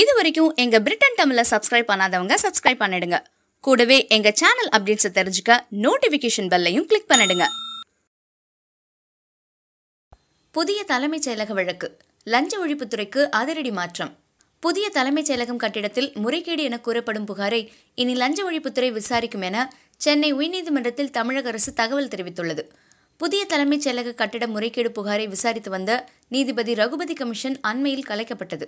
இது வரைக்கும் எங்கள் பிரிட்டன் தமிழை சப்ஸ்கிரைப் பண்ணாதவங்க சப்ஸ்கிரைப் பண்ணிடுங்க கூடவே எங்கள் சேனல் அப்டேட்ஸை தெரிஞ்சுக்க நோட்டிஃபிகேஷன் பெல்லையும் கிளிக் பண்ணிடுங்க புதிய தலைமைச் செயலக வழக்கு லஞ்ச ஒழிப்புத்துறைக்கு அதிரடி மாற்றம் புதிய தலைமைச் செயலகம் கட்டிடத்தில் முறைகேடு என கூறப்படும் புகாரை இனி லஞ்ச ஒழிப்புத்துறை விசாரிக்கும் என சென்னை உயர்நீதிமன்றத்தில் தமிழக அரசு தகவல் தெரிவித்துள்ளது புதிய தலைமைச் செயலக கட்டிட முறைகேடு புகாரை விசாரித்து வந்த நீதிபதி ரகுபதி கமிஷன் அண்மையில் கலைக்கப்பட்டது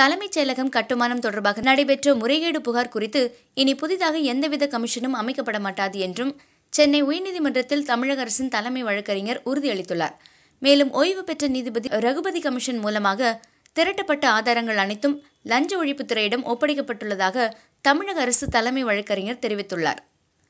தலைமைச் செயலகம் கட்டுமானம் தொடர்பாக நடைபெற்ற முறைகேடு புகார் குறித்து இனி புதிதாக எந்தவித கமிஷனும் அமைக்கப்பட மாட்டாது என்றும் சென்னை உயர்நீதிமன்றத்தில் தமிழக அரசின் தலைமை வழக்கறிஞர் உறுதியளித்துள்ளார் மேலும் ஓய்வு பெற்ற நீதிபதி ரகுபதி கமிஷன் மூலமாக திரட்டப்பட்ட ஆதாரங்கள் அனைத்தும் லஞ்ச ஒழிப்புத்துறையிடம் ஒப்படைக்கப்பட்டுள்ளதாக தமிழக அரசு தலைமை வழக்கறிஞர் தெரிவித்துள்ளார்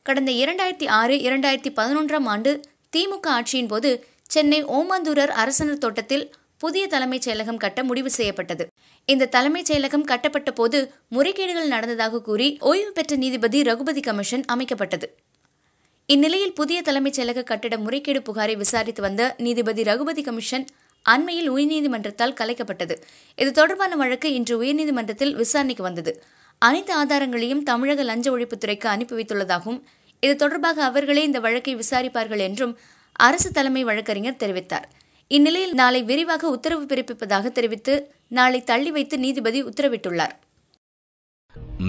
கடந்த இரண்டாயிரத்தி ஆறு இரண்டாயிரத்தி பதினொன்றாம் ஆண்டு திமுக ஆட்சியின் போது சென்னை ஓமாந்தூரர் அரசனர் தோட்டத்தில் புதிய தலைமைச் செயலகம் கட்ட முடிவு செய்யப்பட்டது இந்த தலைமைச் செயலகம் கட்டப்பட்ட போது முறைகேடுகள் நடந்ததாக கூறி ஓய்வு பெற்ற நீதிபதி ரகுபதி கமிஷன் அமைக்கப்பட்டது இந்நிலையில் புதிய தலைமைச் செயலக கட்டிட முறைகேடு புகாரை விசாரித்து வந்த நீதிபதி ரகுபதி கமிஷன் அண்மையில் உயர்நீதிமன்றத்தால் கலைக்கப்பட்டது இது தொடர்பான வழக்கு இன்று உயர்நீதிமன்றத்தில் விசாரணைக்கு வந்தது அனைத்து ஆதாரங்களையும் தமிழக லஞ்ச ஒழிப்புத்துறைக்கு அனுப்பி வைத்துள்ளதாகவும் இது தொடர்பாக அவர்களே இந்த வழக்கை விசாரிப்பார்கள் என்றும் அரசு தலைமை வழக்கறிஞர் தெரிவித்தார் இந்நிலையில் நாளை விரிவாக உத்தரவு பிறப்பிப்பதாக தெரிவித்து நாளை தள்ளி வைத்து நீதிபதி உத்தரவிட்டுள்ளார்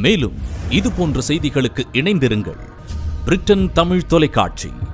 மேலும் இது போன்ற செய்திகளுக்கு இணைந்திருங்கள் பிரிட்டன் தமிழ் தொலைக்காட்சி